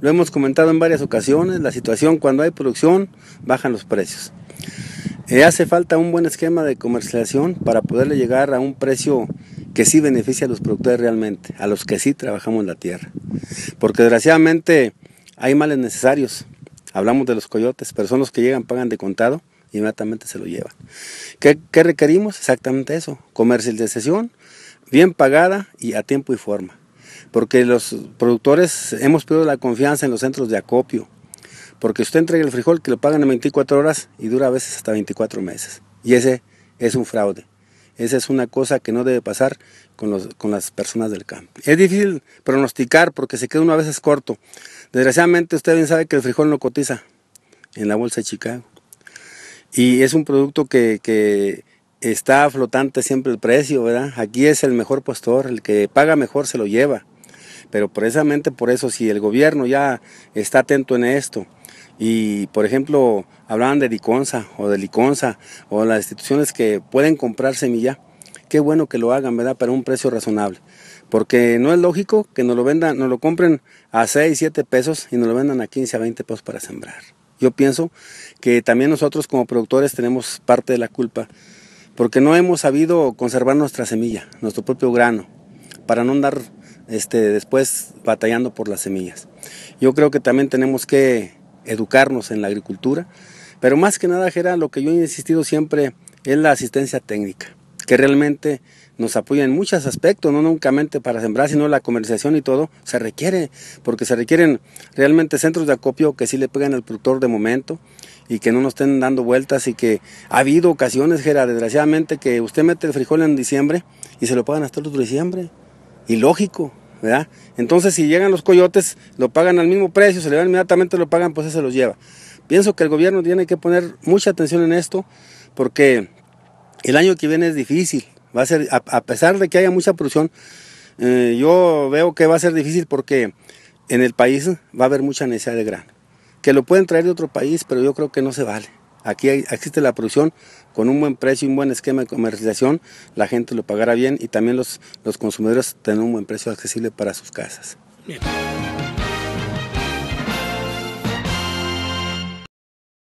Lo hemos comentado en varias ocasiones, la situación cuando hay producción bajan los precios. Eh, hace falta un buen esquema de comercialización para poderle llegar a un precio que sí beneficie a los productores realmente, a los que sí trabajamos la tierra. Porque desgraciadamente hay males necesarios. Hablamos de los coyotes, pero son los que llegan, pagan de contado y inmediatamente se lo llevan. ¿Qué, qué requerimos? Exactamente eso, comercialización bien pagada y a tiempo y forma porque los productores hemos perdido la confianza en los centros de acopio, porque usted entrega el frijol que lo pagan en 24 horas y dura a veces hasta 24 meses. Y ese es un fraude. Esa es una cosa que no debe pasar con, las personas del campo. Es difícil pronosticar porque se queda uno a veces corto. Desgraciadamente usted bien sabe que el frijol no cotiza en la Bolsa de Chicago. Y es un producto que, que está flotante siempre el precio, ¿verdad? Aquí es el mejor postor, el que paga mejor se lo lleva. Pero precisamente por eso, si el gobierno ya está atento en esto, y por ejemplo, hablaban de Diconza o de Liconza o las instituciones que pueden comprar semilla, qué bueno que lo hagan, ¿verdad? para un precio razonable. Porque no es lógico que nos lo vendan, nos lo compren a 6, 7 pesos y nos lo vendan a 15, a 20 pesos para sembrar. Yo pienso que también nosotros como productores tenemos parte de la culpa, porque no hemos sabido conservar nuestra semilla, nuestro propio grano, para no andar este, después batallando por las semillas. Yo creo que también tenemos que educarnos en la agricultura, pero más que nada, Gera, lo que yo he insistido siempre es la asistencia técnica, que realmente nos apoya en muchos aspectos, no únicamente para sembrar, sino la comercialización y todo, se requiere, porque se requieren realmente centros de acopio que sí le pegan al productor de momento y que no nos estén dando vueltas y que ha habido ocasiones, Gera, desgraciadamente, que usted mete el frijol en diciembre y se lo pagan hasta el otro diciembre y lógico, ¿verdad? Entonces, si llegan los coyotes, lo pagan al mismo precio, se le dan inmediatamente, lo pagan, pues se los lleva. Pienso que el gobierno tiene que poner mucha atención en esto, porque el año que viene es difícil. Va a ser, pesar de que haya mucha producción, eh, yo veo que va a ser difícil porque en el país va a haber mucha necesidad de grano. Que lo pueden traer de otro país, pero yo creo que no se vale. Aquí existe la producción con un buen precio y un buen esquema de comercialización, la gente lo pagará bien y también los, los consumidores tendrán un buen precio accesible para sus casas.